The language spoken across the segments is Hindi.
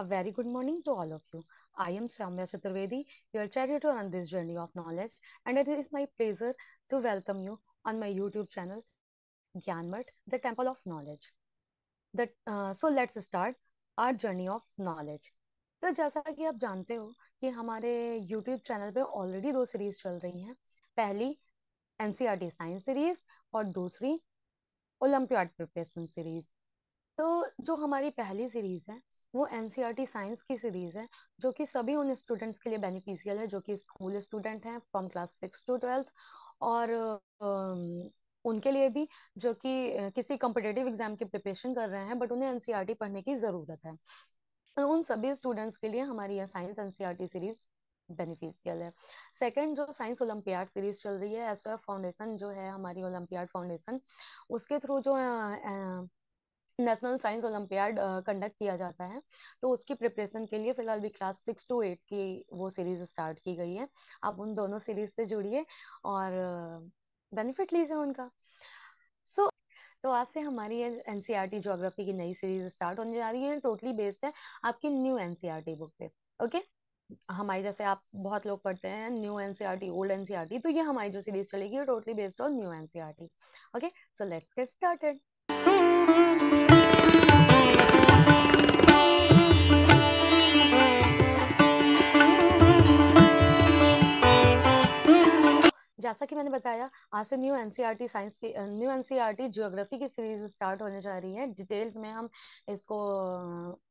A very good morning to all of you. I am Samya Chaturvedi, your charioteer on this journey of knowledge, and it is my pleasure to welcome you on my YouTube channel, Gyanmat, the Temple of Knowledge. The, uh, so let's start our journey of knowledge. तो जैसा कि आप जानते हो कि हमारे YouTube चैनल पे ऑलरेडी दो सीरीज चल रही हैं पहली एनसीईआरटी साइंस सीरीज और दूसरी ओलंपियाड प्रिपरेशन सीरीज तो जो हमारी पहली सीरीज है वो टी साइंस e की सीरीज है जो कि सभी उन स्टूडेंट्स के लिए बेनिफिशियल है जो कि स्कूल स्टूडेंट हैं from class six to twelfth और उनके लिए भी जो कि किसी कॉम्पिटेटिव एग्जाम की प्रिपरेशन कर रहे हैं बट उन्हें टी e पढ़ने की ज़रूरत है तो उन सभी स्टूडेंट्स के लिए हमारी यह साइंस टी सीरीज बेनिफिशियल है सेकंड जो साइंस ओलंपियाड सीरीज चल रही है एस फाउंडेशन जो है हमारी ओलंपियाड फाउंडेशन उसके थ्रू जो नेशनल साइंस ओलंपियाड कंडक्ट किया जाता है तो उसकी प्रिपरेशन के लिए फिलहाल भी क्लास सिक्स टू एट की वो सीरीज स्टार्ट की गई है आप उन दोनों सीरीज से जुड़िए और बेनिफिट लीजिए उनका सो so, तो आज से हमारी ये एन ज्योग्राफी e की नई सीरीज स्टार्ट होने जा रही है टोटली बेस्ड है आपकी न्यू एन बुक पे ओके हमारी जैसे आप बहुत लोग पढ़ते हैं न्यू टी ओल्ड टी तो ये हमारी जो सीरीज चलेगी totally based on new NCERT okay so let's get started जैसा कि मैंने बताया आज से न्यू एनसीईआरटी साइंस की न्यू एनसीईआरटी ज्योग्राफी की सीरीज स्टार्ट होने जा रही है डिटेल में हम इसको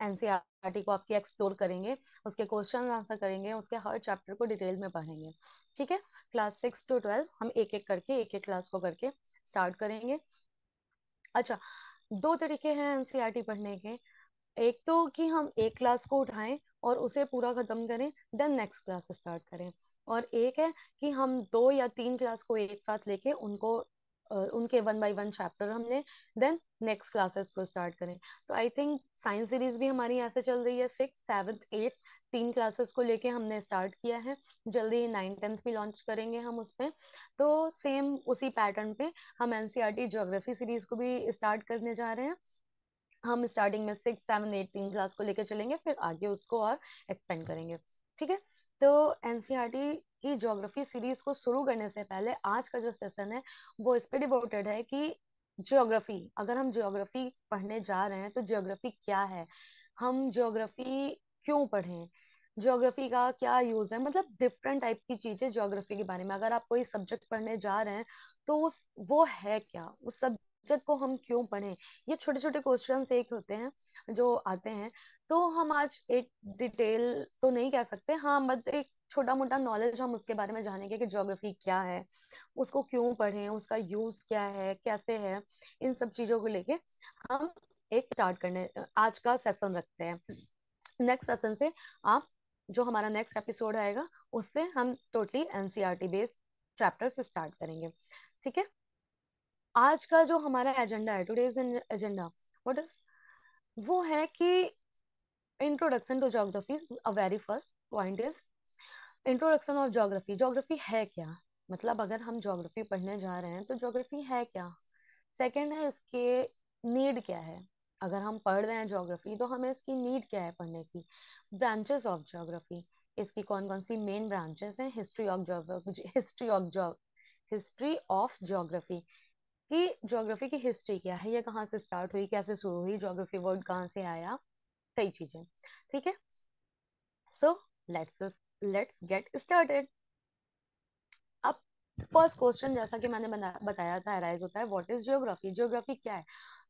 एनसीईआरटी e को आपकी एक्सप्लोर करेंगे उसके क्वेश्चन आंसर करेंगे उसके हर चैप्टर को डिटेल में पढ़ेंगे ठीक है क्लास सिक्स टू ट्वेल्व हम एक एक करके एक एक क्लास को करके स्टार्ट करेंगे अच्छा दो तरीके हैं एनसीआर e पढ़ने के एक तो कि हम एक क्लास को उठाएं और उसे पूरा खत्म करें देन नेक्स्ट क्लास स्टार्ट करें और एक है कि हम दो या तीन क्लास को एक साथ लेके उनको उनके वन बाई वन चैप्टर हमने देन नेक्स्ट क्लासेस को स्टार्ट करें तो आई थिंक साइंस सीरीज भी हमारी यहाँ से चल रही है सिक्स सेवन्थ एट्थ तीन क्लासेस को लेके हमने स्टार्ट किया है जल्दी ही नाइन टेंथ भी लॉन्च करेंगे हम उस पर तो सेम उसी पैटर्न पे हम एनसीईआरटी ज्योग्राफी सीरीज को भी स्टार्ट करने जा रहे हैं हम स्टार्टिंग में सिक्स सेवन एट तीन क्लास को लेकर चलेंगे फिर आगे उसको और एक्सपेंड करेंगे ठीक है तो एनसीईआरटी e की ज्योग्राफी सीरीज को शुरू करने से पहले आज का जो सेशन है वो इस पे डिवोटेड है कि ज्योग्राफी अगर हम ज्योग्राफी पढ़ने जा रहे हैं तो ज्योग्राफी क्या है हम ज्योग्राफी क्यों पढ़ें ज्योग्राफी का क्या यूज है मतलब डिफरेंट टाइप की चीजें ज्योग्राफी के बारे में अगर आप कोई सब्जेक्ट पढ़ने जा रहे हैं तो उस वो है क्या उस सब बचत को हम क्यों पढ़ें ये छोटे छोटे क्वेश्चन एक होते हैं जो आते हैं तो हम आज एक डिटेल तो नहीं कह सकते हाँ बट एक छोटा मोटा नॉलेज हम उसके बारे में जानेंगे कि ज्योग्राफी क्या है उसको क्यों पढ़ें उसका यूज क्या है कैसे है इन सब चीजों को लेके हम एक स्टार्ट करने आज का सेशन रखते हैं नेक्स्ट सेशन से आप जो हमारा नेक्स्ट एपिसोड आएगा उससे हम टोटली एनसीआरटी बेस्ड चैप्टर से स्टार्ट करेंगे ठीक है आज का जो हमारा एजेंडा है टुडेज एजेंडा व्हाट इज वो है कि introduction to geography a very first point is introduction of geography geography है क्या मतलब अगर हम ज्योग्राफी पढ़ने जा रहे हैं तो ज्योग्राफी है क्या सेकेंड है इसके नीड क्या है अगर हम पढ़ रहे हैं ज्योग्राफी तो हमें इसकी नीड क्या है पढ़ने की ब्रांचेस ऑफ ज्योग्राफी इसकी कौन कौन सी मेन ब्रांचेस हैं history of history of history of geography कि ज्योग्राफी की हिस्ट्री क्या है ये कहाँ से स्टार्ट हुई कैसे शुरू हुई ज्योग्राफी वर्ड कहाँ से आया सही चीजें ठीक है so let's let's get started first question जैसा कि मैंने बताया था अराइज होता है व्हाट इज जियोग्राफी जियोग्राफी क्या है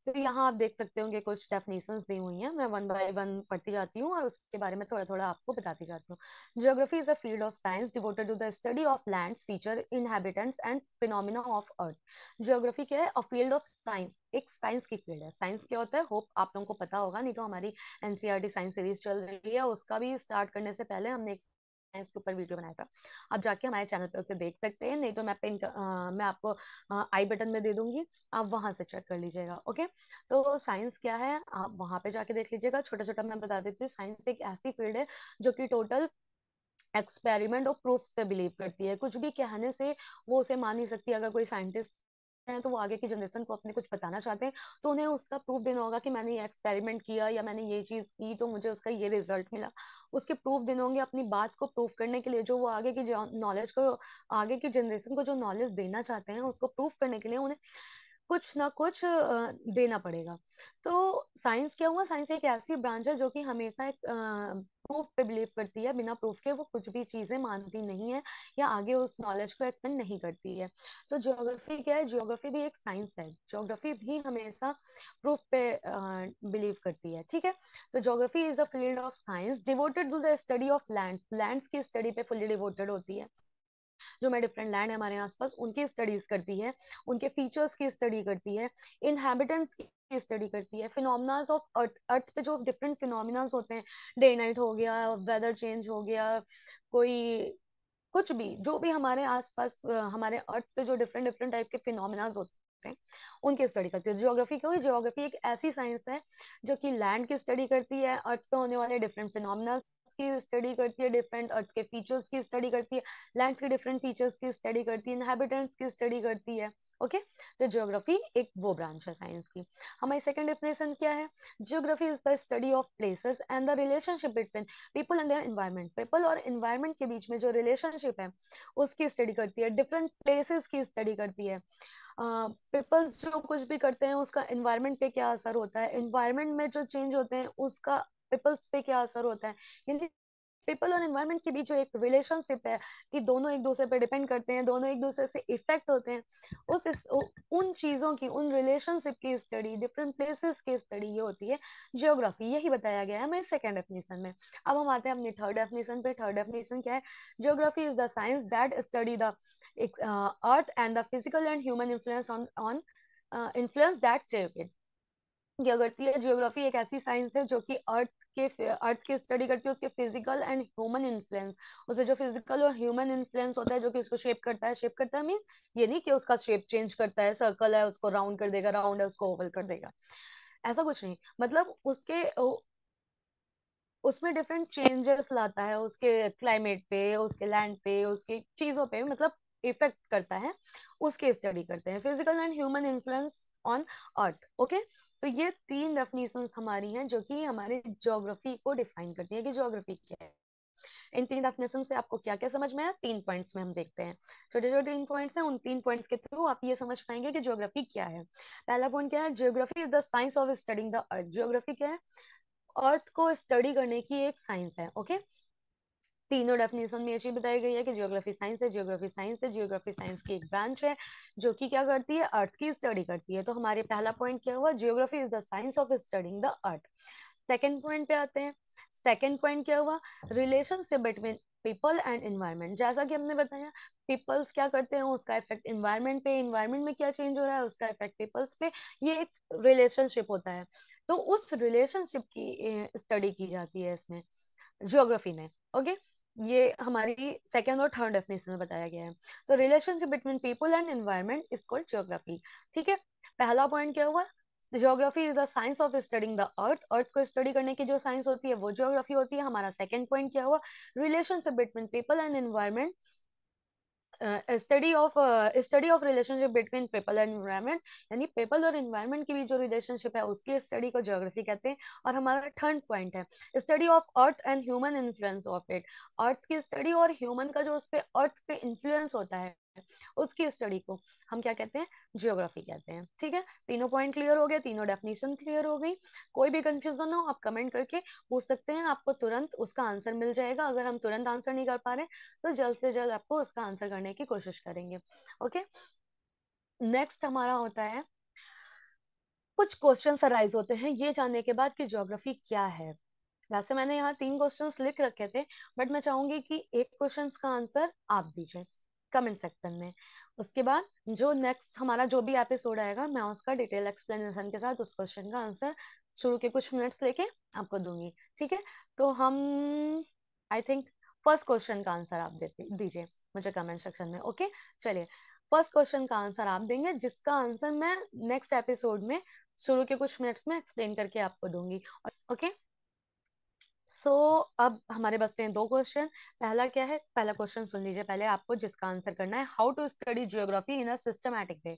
तो यहाँ आप देख सकते होंगे कुछ डेफिनेशन दी हुई हैं मैं वन बाय वन पढ़ती जाती हूँ और उसके बारे में थोड़ा थोड़ा आपको बताती जाती हूँ geography is a field of science devoted to the study of land feature inhabitants and phenomena of earth geography क्या है अ फील्ड ऑफ साइंस एक साइंस की फील्ड है साइंस क्या होता है होप आप लोगों को पता होगा नहीं तो हमारी एनसीआरटी साइंस सीरीज चल रही है उसका भी स्टार्ट करने से पहले हमने एक मैंने इसके ऊपर वीडियो बनाया था आप जाके हमारे चैनल पे उसे देख सकते हैं नहीं तो मैं पिन मैं आपको आई बटन में दे दूंगी आप वहां से चेक कर लीजिएगा ओके तो साइंस क्या है आप वहां पे जाके देख लीजिएगा छोटा छोटा मैं बता देती हूँ साइंस एक ऐसी फील्ड है जो की टोटल एक्सपेरिमेंट और प्रूफ से बिलीव करती है कुछ भी कहने से वो उसे मान नहीं सकती अगर कोई साइंटिस्ट हैं तो वो आगे की जनरेशन को अपने कुछ बताना चाहते हैं तो उन्हें उसका प्रूफ देना होगा कि मैंने ये एक्सपेरिमेंट किया या मैंने ये चीज़ की तो मुझे उसका ये रिजल्ट मिला उसके प्रूफ देने होंगे अपनी बात को प्रूफ करने के लिए जो वो आगे की नॉलेज को आगे की जनरेशन को जो नॉलेज देना चाहते हैं उसको प्रूफ करने के लिए उन्हें कुछ ना कुछ देना पड़ेगा तो साइंस क्या हुआ साइंस एक ऐसी ब्रांच है जो कि हमेशा एक प्रूफ पे बिलीव करती है बिना प्रूफ के वो कुछ भी चीजें मानती नहीं है या आगे उस नॉलेज को एक्सपेंड नहीं करती है तो ज्योग्राफी क्या है ज्योग्राफी भी एक साइंस है ज्योग्राफी भी हमेशा प्रूफ पे बिलीव करती है ठीक है तो geography is a field of science devoted to the study of land land की स्टडी पे फुली डिवोटेड होती है जो मैं डिफरेंट लैंड है हमारे आसपास उनकी स्टडीज करती है उनके फीचर्स की स्टडी करती है इनहेबिटेंट्स की स्टडी करती है फिनोमिनाज ऑफ अर्थ अर्थ पे जो डिफरेंट फिनोमिनाज होते हैं डे नाइट हो गया वेदर चेंज हो गया कोई कुछ भी जो भी हमारे आसपास हमारे अर्थ पे जो डिफरेंट डिफरेंट टाइप के फिनोमिनाज होते हैं सकते उनकी स्टडी करती है जियोग्राफी क्योंकि जियोग्राफी एक ऐसी साइंस है जो कि लैंड की स्टडी करती है अर्थ पे होने वाले डिफरेंट फिनोमिनल की स्टडी करती है डिफरेंट अर्थ के फीचर्स की स्टडी करती है लैंड के डिफरेंट फीचर्स की स्टडी करती है इनहेबिटेंट्स की स्टडी करती है ओके तो जियोग्राफी एक वो ब्रांच है साइंस की हमारी सेकंड डेफिनेशन क्या है geography is the study of places and the relationship between people and their environment people और एनवायरमेंट के बीच में जो रिलेशनशिप है उसकी स्टडी करती है डिफरेंट प्लेसेस की स्टडी करती है पीपल्स uh, जो कुछ भी करते हैं उसका एनवायरमेंट पे क्या असर होता है इन्वायरमेंट में जो चेंज होते हैं उसका पीपल्स पे क्या असर होता है यानी पीपल और एनवायरमेंट के बीच जो एक रिलेशनशिप है कि दोनों एक दूसरे पे डिपेंड करते हैं दोनों एक दूसरे से इफेक्ट होते हैं उस इस, उन चीज़ों की उन रिलेशनशिप की स्टडी डिफरेंट प्लेसेस की स्टडी ये होती है जियोग्राफी यही बताया गया है हमें सेकेंड डेफिनेशन में अब हम आते हैं अपनी थर्ड डेफिनेशन पे थर्ड डेफिनेशन क्या है geography is the science that study the earth and the physical and human influence on on influence that shape it geography एक ऐसी साइंस है जो कि अर्थ के अर्थ की स्टडी करती है उसके फिजिकल एंड ह्यूमन इन्फ्लुएंस उसमें जो फिजिकल और ह्यूमन इन्फ्लुएंस होता है जो कि उसको शेप करता है शेप करता है मीन ये नहीं कि उसका शेप चेंज करता है सर्कल है उसको राउंड कर देगा राउंड है उसको ओवल कर देगा ऐसा कुछ नहीं मतलब उसके उसमें डिफरेंट चेंजेस लाता है उसके क्लाइमेट पे उसके लैंड पे उसकी चीजों पे मतलब इफेक्ट करता है उसकी स्टडी करते हैं physical and human influence on earth okay तो ये तीन डेफिनेशन हमारी हैं जो कि हमारे ज्योग्राफी को डिफाइन करती है कि ज्योग्राफी क्या है इन तीन डेफिनेशन से आपको क्या क्या समझ में आया तीन पॉइंट्स में हम देखते हैं छोटे छोटे तीन पॉइंट्स हैं उन तीन पॉइंट्स के थ्रू आप ये समझ पाएंगे कि ज्योग्राफी क्या है पहला पॉइंट क्या है geography is the science of studying the earth geography क्या है अर्थ को स्टडी करने की एक साइंस है ओके okay? तीनों डेफिनेशन में अच्छी बताई गई है कि जियोग्राफी साइंस है जियोग्राफी साइंस है जियोग्राफी साइंस की एक ब्रांच है जो कि क्या करती है अर्थ की स्टडी करती है तो हमारे पहला पॉइंट क्या हुआ geography is the science of studying the earth second point पे आते हैं सेकेंड पॉइंट क्या हुआ relationship between people and environment जैसा कि हमने बताया पीपल्स क्या करते हैं उसका इफेक्ट इन्वायरमेंट पे इन्वायरमेंट में क्या चेंज हो रहा है उसका इफेक्ट पीपल्स पे ये एक रिलेशनशिप होता है तो उस रिलेशनशिप की स्टडी की जाती है इसमें ज्योग्राफी में ओके ये हमारी सेकेंड और थर्ड डेफिनेशन में बताया गया है तो relationship between people and environment is called geography ठीक है पहला पॉइंट क्या हुआ geography is the science of studying the earth earth को स्टडी करने की जो साइंस होती है वो जियोग्राफी होती है हमारा सेकेंड पॉइंट क्या हुआ relationship between people and environment study of study of relationship between people and environment यानी पीपल और एनवायरमेंट की भी जो रिलेशनशिप है उसकी स्टडी को ज्योग्राफी कहते हैं और हमारा थर्ड पॉइंट है study of earth and human influence of it earth की स्टडी और ह्यूमन का जो उस पर अर्थ पे इन्फ्लुएंस होता है है उसकी स्टडी को हम क्या कहते हैं जियोग्राफी कहते हैं ठीक है तीनों पॉइंट क्लियर हो गए तीनों डेफिनेशन क्लियर हो गई कोई भी कंफ्यूजन हो आप कमेंट करके पूछ सकते हैं आपको तुरंत उसका आंसर मिल जाएगा अगर हम तुरंत आंसर नहीं कर पा रहे तो जल्द से जल्द आपको उसका आंसर करने की कोशिश करेंगे ओके नेक्स्ट हमारा होता है कुछ क्वेश्चन अराइज होते हैं ये जानने के बाद कि ज्योग्राफी क्या है वैसे मैंने यहाँ तीन क्वेश्चंस लिख रखे थे बट मैं चाहूंगी कि एक क्वेश्चंस का आंसर आप दीजिए कमेंट सेक्शन में उसके बाद जो नेक्स्ट हमारा जो भी एपिसोड आएगा मैं उसका डिटेल एक्सप्लेनेशन के साथ उस क्वेश्चन का आंसर शुरू के कुछ मिनट्स लेके आपको दूंगी ठीक है तो हम आई थिंक फर्स्ट क्वेश्चन का आंसर आप दीजिए मुझे कमेंट सेक्शन में ओके चलिए फर्स्ट क्वेश्चन का आंसर आप देंगे जिसका आंसर मैं नेक्स्ट एपिसोड में शुरू के कुछ मिनट्स में एक्सप्लेन करके आपको दूंगी ओके सो so, अब हमारे बचते हैं दो क्वेश्चन पहला क्या है पहला क्वेश्चन सुन लीजिए पहले आपको जिसका आंसर करना है how to study geography in a systematic way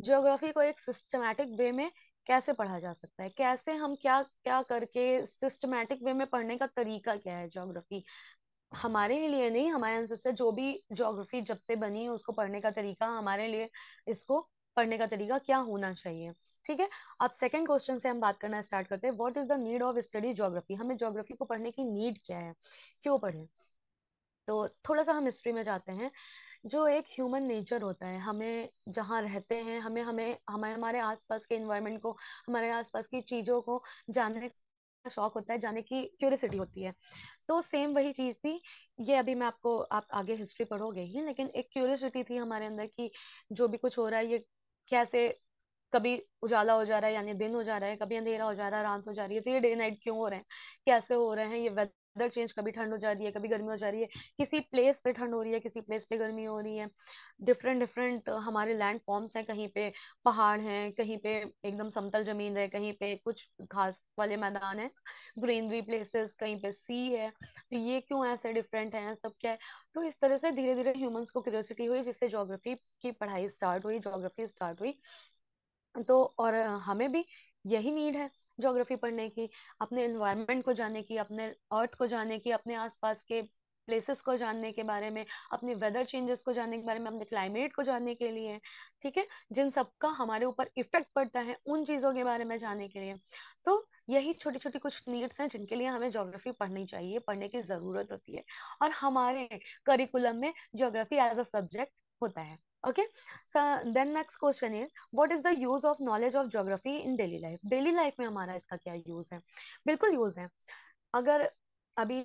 geography को एक सिस्टमैटिक वे में कैसे पढ़ा जा सकता है कैसे हम क्या क्या करके सिस्टमैटिक वे में पढ़ने का तरीका क्या है जोग्राफी हमारे ही लिए नहीं हमारे आंसर जो भी जोग्राफी जब से बनी है उसको पढ़ने का तरीका हमारे लिए इसको पढ़ने का तरीका क्या होना चाहिए ठीक है अब सेकंड क्वेश्चन से हम बात करना स्टार्ट करते हैं what is the need of study geography हमें ज्योग्राफी को पढ़ने की नीड क्या है क्यों पढ़े तो थोड़ा सा हम हिस्ट्री में जाते हैं जो एक ह्यूमन नेचर होता है हमें जहाँ रहते हैं हमें हमें हमें हमारे आसपास के इन्वायरमेंट को हमारे आसपास की चीज़ों को जानने का शौक होता है जाने की क्यूरियसिटी होती है तो सेम वही चीज़ थी ये अभी मैं आपको आप आगे हिस्ट्री पढ़ोगे ही लेकिन एक क्यूरियसिटी थी हमारे अंदर की जो भी कुछ हो रहा है ये कैसे कभी उजाला हो जा रहा है यानी दिन हो जा रहा है कभी अंधेरा हो जा रहा है रात हो जा रही है तो ये डे नाइट क्यों हो रहे हैं कैसे हो रहे हैं ये वेदर चेंज कभी ठंड हो जा रही है कभी गर्मी हो जा रही है किसी प्लेस पे ठंड हो रही है किसी प्लेस पे गर्मी हो रही है डिफरेंट डिफरेंट हमारे लैंड फॉर्म्स हैं कहीं पे पहाड़ हैं कहीं पे एकदम समतल जमीन है कहीं पे कुछ घास वाले मैदान है ग्रीनरी प्लेसेस कहीं पे सी है तो ये क्यों ऐसे डिफरेंट है सब क्या है तो इस तरह से धीरे धीरे ह्यूमंस को क्यूरियोसिटी हुई जिससे जोग्राफी की पढ़ाई स्टार्ट हुई जोग्राफी स्टार्ट हुई तो और हमें भी यही नीड है ज्योग्राफी पढ़ने की अपने इन्वायरमेंट को जानने की अपने अर्थ को जानने की अपने आसपास के प्लेसेस को जानने के बारे में अपने वेदर चेंजेस को जानने के बारे में अपने क्लाइमेट को जानने के लिए ठीक है जिन सब का हमारे ऊपर इफेक्ट पड़ता है उन चीजों के बारे में जानने के लिए तो यही छोटी छोटी कुछ नीड्स हैं जिनके लिए हमें ज्योग्राफी पढ़नी चाहिए पढ़ने की जरूरत होती है और हमारे करिकुलम में ज्योग्राफी एज अ सब्जेक्ट होता है okay so then next question is what is the use of knowledge of geography in daily life daily life में हमारा इसका क्या use है बिल्कुल use है अगर अभी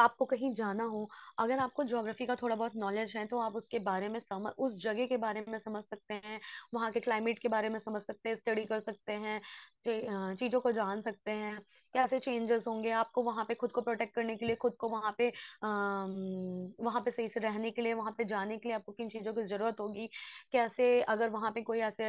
आपको कहीं जाना हो अगर आपको ज्योग्राफी का थोड़ा बहुत नॉलेज है तो आप उसके बारे में समझ उस जगह के बारे में समझ सकते हैं वहाँ के क्लाइमेट के बारे में समझ सकते हैं स्टडी कर सकते हैं चीजों को जान सकते हैं कैसे चेंजेस होंगे आपको वहां पे खुद को प्रोटेक्ट करने के लिए खुद को वहां पे अः वहां पे सही से रहने के लिए वहां पे जाने के लिए आपको किन चीजों की जरूरत होगी कैसे अगर वहां पे कोई ऐसे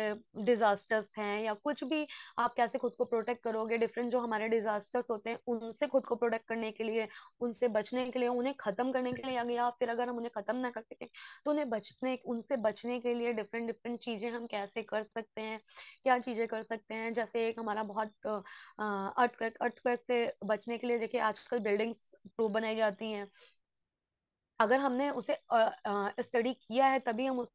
डिजास्टर्स हैं या कुछ भी आप कैसे खुद को प्रोटेक्ट करोगे डिफरेंट जो हमारे डिजास्टर्स होते हैं उनसे खुद को प्रोटेक्ट करने के लिए उनसे बचने के लिए उन्हें खत्म करने के लिए या फिर अगर हम उन्हें खत्म ना कर सकें तो उन्हें बचने उनसे बचने के लिए डिफरेंट डिफरेंट चीजें हम कैसे कर सकते हैं क्या चीजें कर सकते हैं जैसे एक हम हमारा बहुत अर्थक्वेक अर्थक्वेक से बचने के लिए देखिए आजकल बिल्डिंग्स प्रूफ बनाई जाती हैं अगर हमने उसे स्टडी किया है तभी हम उस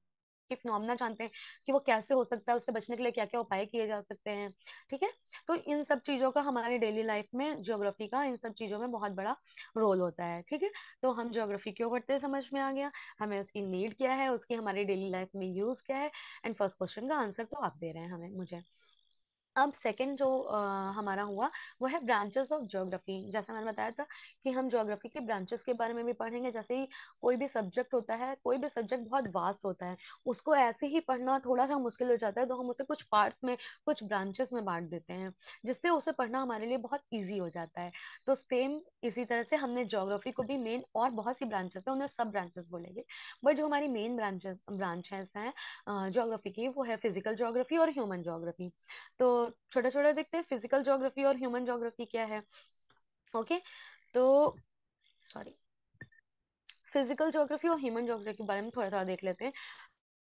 फिनोमना जानते हैं कि वो कैसे हो सकता है उससे बचने के लिए क्या क्या उपाय किए जा सकते हैं ठीक है तो इन सब चीज़ों का हमारी डेली लाइफ में ज्योग्राफी का इन सब चीज़ों में बहुत बड़ा रोल होता है ठीक है तो हम ज्योग्राफी क्यों करते हैं समझ में आ गया हमें उसकी नीड क्या है उसकी हमारी डेली लाइफ में यूज़ क्या है एंड फर्स्ट क्वेश्चन का आंसर तो आप दे रहे हैं हमें मुझे अब सेकेंड जो आ, हमारा हुआ वो है ब्रांचेस ऑफ ज्योग्राफी जैसा मैंने बताया था कि हम ज्योग्राफी के ब्रांचेस के बारे में भी पढ़ेंगे जैसे ही कोई भी सब्जेक्ट होता है कोई भी सब्जेक्ट बहुत वास्ट होता है उसको ऐसे ही पढ़ना थोड़ा सा मुश्किल हो जाता है तो हम उसे कुछ पार्ट्स में कुछ ब्रांचेस में बांट देते हैं जिससे उसे पढ़ना हमारे लिए बहुत ईजी हो जाता है तो सेम इसी तरह से हमने जोग्राफी को भी मेन और बहुत सी ब्रांचेस है उन्हें सब ब्रांचेस बोलेंगे बट जो हमारी मेन ब्रांचेस ब्रांचेस हैं जोग्राफी की वो है फिजिकल जोग्राफी और ह्यूमन जोग्राफी तो तो छोटा छोटा देखते हैं फिजिकल जोग्राफी और ह्यूमन जोग्राफी क्या है ओके okay? तो सॉरी फिजिकल जोग्राफी और ह्यूमन जोग्राफी के बारे में थोड़ा थोड़ा देख लेते हैं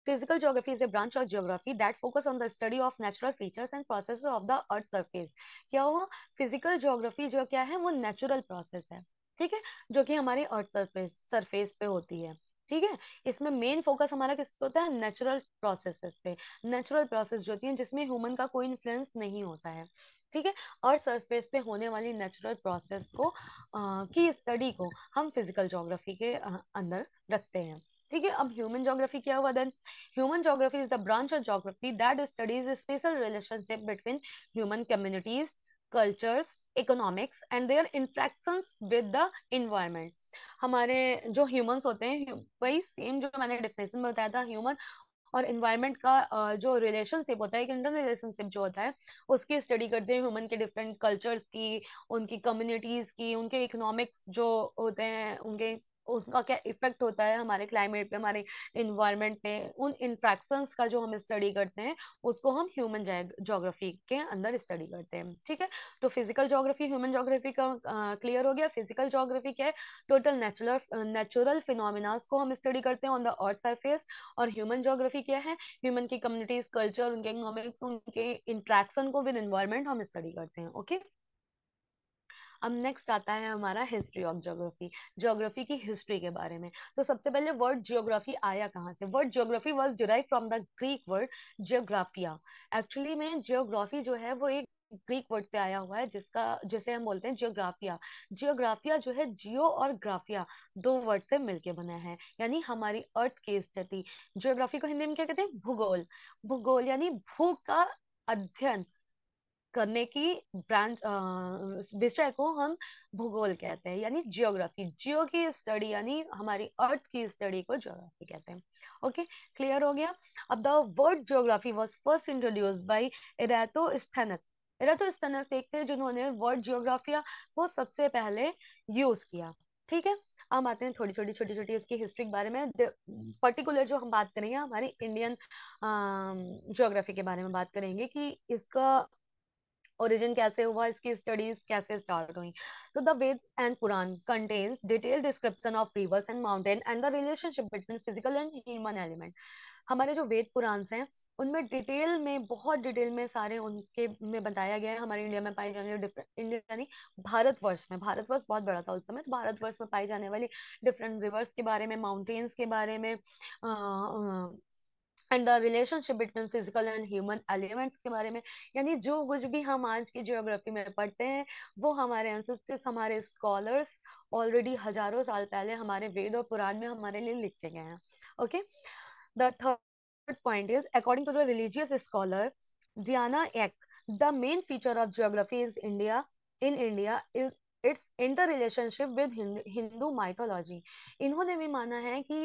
Physical geography is a branch of geography that focus on the study of natural features and processes of the earth surface. क्या हुआ physical geography जो क्या है वो natural process है ठीक है जो कि हमारे अर्थ सरफेस सरफेस पे होती है ठीक है इसमें मेन फोकस हमारा किस पे होता है नेचुरल प्रोसेसेस पे नेचुरल प्रोसेस जो होती है जिसमें ह्यूमन का कोई इन्फ्लुएंस नहीं होता है ठीक है और सरफेस पे होने वाली नेचुरल प्रोसेस को आ, की स्टडी को हम फिजिकल जोग्राफी के अंदर रखते हैं ठीक है अब ह्यूमन जोग्राफी क्या हुआ then human geography is the branch of geography that studies spatial relationship between human communities cultures economics and their interaction with the environment हमारे जो ह्यूमंस होते हैं वही सेम जो मैंने डेफिनेशन में बताया था ह्यूमन और इन्वायरमेंट का जो रिलेशनशिप होता है एक इंटरनल रिलेशनशिप जो होता है उसकी स्टडी करते हैं ह्यूमन के डिफरेंट कल्चर्स की उनकी कम्युनिटीज की उनके इकोनॉमिक्स जो होते हैं उनके उसका क्या इफेक्ट होता है हमारे क्लाइमेट पे हमारे इन्वायरमेंट पे उन इंट्रैक्शन का जो हम स्टडी करते हैं उसको हम ह्यूमन जोग्राफी के अंदर स्टडी करते हैं ठीक है तो फिजिकल जोग्राफी ह्यूमन जोग्राफी का क्लियर हो गया फिजिकल जोग्राफी क्या है टोटल नेचुरल नेचुरल फिनोमिनाज को हम स्टडी करते हैं ऑन द अर्थ सरफेस और ह्यूमन जोग्राफी क्या है ह्यूमन की कम्युनिटीज कल्चर उनके इकोनॉमिक्स उनके इंट्रैक्शन को विद इन्वायरमेंट हम स्टडी करते हैं ओके okay? अब नेक्स्ट आता है हमारा हिस्ट्री ऑफ ज्योग्राफी ज्योग्राफी की हिस्ट्री के बारे में तो सबसे पहले वर्ड जियोग्राफी आया कहाँ से word geography was derive from the Greek word geographia actually में जियोग्राफी जो है वो एक ग्रीक वर्ड से आया हुआ है जिसका जिसे हम बोलते हैं जियोग्राफिया जियोग्राफिया जो है जियो और ग्राफिया दो वर्ड से मिलके बना है यानी हमारी अर्थ की स्थिति जियोग्राफी को हिंदी में क्या कहते हैं भूगोल भूगोल यानी भू का अध्ययन करने की ब्रांच विषय को हम भूगोल कहते हैं यानी जियोग्राफी जियो की स्टडी यानी हमारी अर्थ की स्टडी को जियोग्राफी कहते हैं ओके क्लियर हो गया अब the word geography was first introduce by Erato Erato Erato Eratosthenes एक थे जिन्होंने वर्ड जियोग्राफिया को सबसे पहले यूज किया ठीक है हम आते हैं थोड़ी थोड़ी छोटी छोटी इसकी हिस्ट्री के बारे में पर्टिकुलर जो हम बात करेंगे हमारी इंडियन ज्योग्राफी के बारे में बात करेंगे कि इसका ओरिजिन कैसे हुआ इसकी स्टडीज कैसे स्टार्ट हुई तो the Veda and Puran contains detail description of rivers and mountain and the relationship between physical and human element हमारे जो वेद पुराण्स हैं उनमें डिटेल में बहुत डिटेल में सारे उनके में बताया गया है हमारे इंडिया में पाए जाने डिफरेंट इंडिया यानी भारतवर्ष में भारतवर्ष बहुत बड़ा था उस समय तो भारतवर्ष में पाए जाने वाली डिफरेंट रिवर्स के बारे में माउंटेन्स के बारे में uh, uh, and the relationship between physical and human elements के बारे में यानी जो कुछ भी हम आज की जियोग्राफी में पढ़ते हैं वो हमारे एंसेस्टर्स हमारे स्कॉलर्स ऑलरेडी हजारों साल पहले हमारे वेद और पुराण में हमारे लिए लिखे गए हैं okay the third point is according to the religious scholar Diana Eck the main feature of geography is India in India is its inter relationship with Hindu mythology इन्होंने भी माना है कि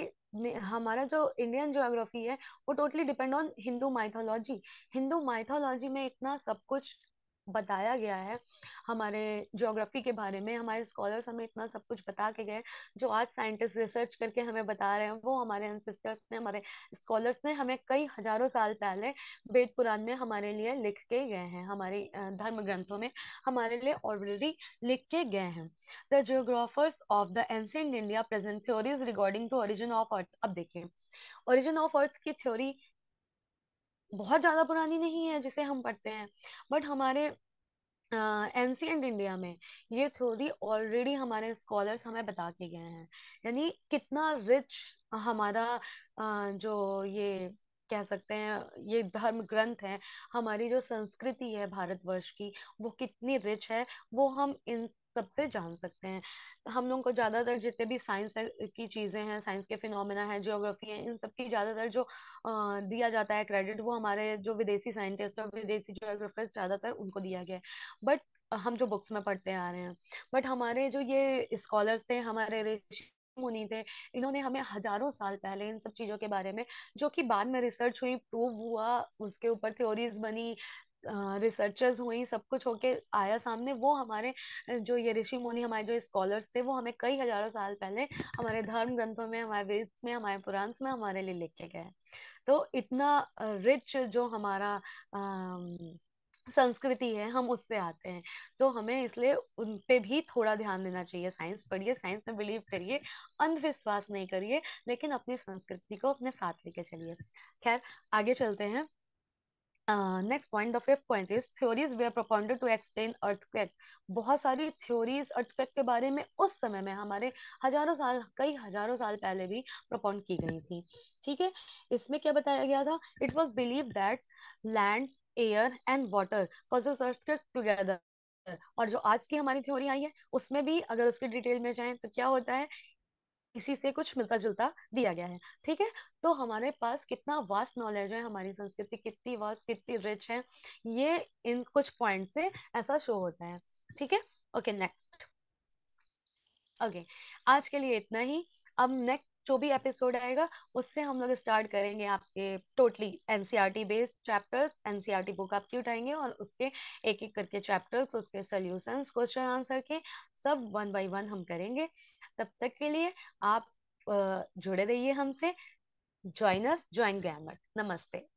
हमारा जो इंडियन ज्योग्राफी है वो totally depend on Hindu mythology Hindu mythology में इतना सब कुछ बताया गया है हमारे ज्योग्राफी के बारे में हमारे स्कॉलर्स हमें इतना सब कुछ बता के गए जो आज साइंटिस्ट रिसर्च करके हमें बता रहे हैं वो हमारे एंसेस्टर्स ने हमारे स्कॉलर्स ने हमें कई हजारों साल पहले वेद पुराण में हमारे लिए लिख के गए हैं हमारे धर्म ग्रंथों में हमारे लिए ऑलरेडी लिख के गए हैं the geographers of the ancient India present theories regarding to origin of earth अब देखें ओरिजिन ऑफ अर्थ की थ्योरी बहुत ज्यादा पुरानी नहीं है जिसे हम पढ़ते हैं बट हमारे एंशियंट इंडिया में ये थ्योरी ऑलरेडी हमारे स्कॉलर्स हमें बता के गए हैं यानी कितना रिच हमारा अ, जो ये कह सकते हैं ये धर्म ग्रंथ है हमारी जो संस्कृति है भारतवर्ष की वो कितनी रिच है वो हम इन सब पे जान सकते हैं तो हम लोगों को ज्यादातर जितने भी साइंस की चीजें हैं साइंस के फिनोमिना है जियोग्राफी है इन सबकी ज्यादातर जो आ, दिया जाता है क्रेडिट वो हमारे जो विदेशी साइंटिस्ट और विदेशी जियोग्राफर्स ज्यादातर उनको दिया गया है बट हम जो बुक्स में पढ़ते आ रहे हैं बट हमारे जो ये स्कॉलर्स थे हमारे मुनि थे इन्होंने हमें हजारों साल पहले इन सब चीजों के बारे में जो कि बाद में रिसर्च हुई प्रूव हुआ उसके ऊपर थ्योरीज बनी रिसर्चर्स हुई सब कुछ होके आया सामने वो हमारे जो ये ऋषि मुनि हमारे जो स्कॉलर्स थे वो हमें कई हजारों साल पहले हमारे धर्म ग्रंथों में हमारे वेद में हमारे पुराण में हमारे लिए लिखे गए तो इतना रिच जो हमारा आ, संस्कृति है हम उससे आते हैं तो हमें इसलिए उन पे भी थोड़ा ध्यान देना चाहिए साइंस पढ़िए साइंस में बिलीव करिए अंधविश्वास नहीं करिए लेकिन अपनी संस्कृति को अपने साथ लेके चलिए खैर आगे चलते हैं next point point, the fifth point is theories were propounded to explain बहुत सारी थ्योरीज अर्थक्वेक के बारे में उस समय में हमारे हजारों साल कई हजारों साल पहले भी प्रपोन्ड की गई थी ठीक है इसमें क्या बताया गया था it was believe that land air and water possess earthquake together और जो आज की हमारी थ्योरी आई है उसमें भी अगर उसके डिटेल में जाए तो क्या होता है इसी से कुछ मिलता जुलता दिया गया है ठीक है तो हमारे पास कितना वास्ट नॉलेज है हमारी संस्कृति कितनी वास्ट कितनी रिच है ये इन कुछ पॉइंट से ऐसा शो होता है ठीक है ओके नेक्स्ट ओके आज के लिए इतना ही अब नेक्स्ट जो भी एपिसोड आएगा उससे हम लोग स्टार्ट करेंगे आपके totally NCERT based chapters NCR book आपकी उठाएंगे और उसके एक एक करके चैप्टर्स उसके सोल्यूशन क्वेश्चन आंसर के सब वन बाई वन हम करेंगे तब तक के लिए आप जुड़े रहिए हमसे ज्वाइन अस ज्वाइन ग्रामर नमस्ते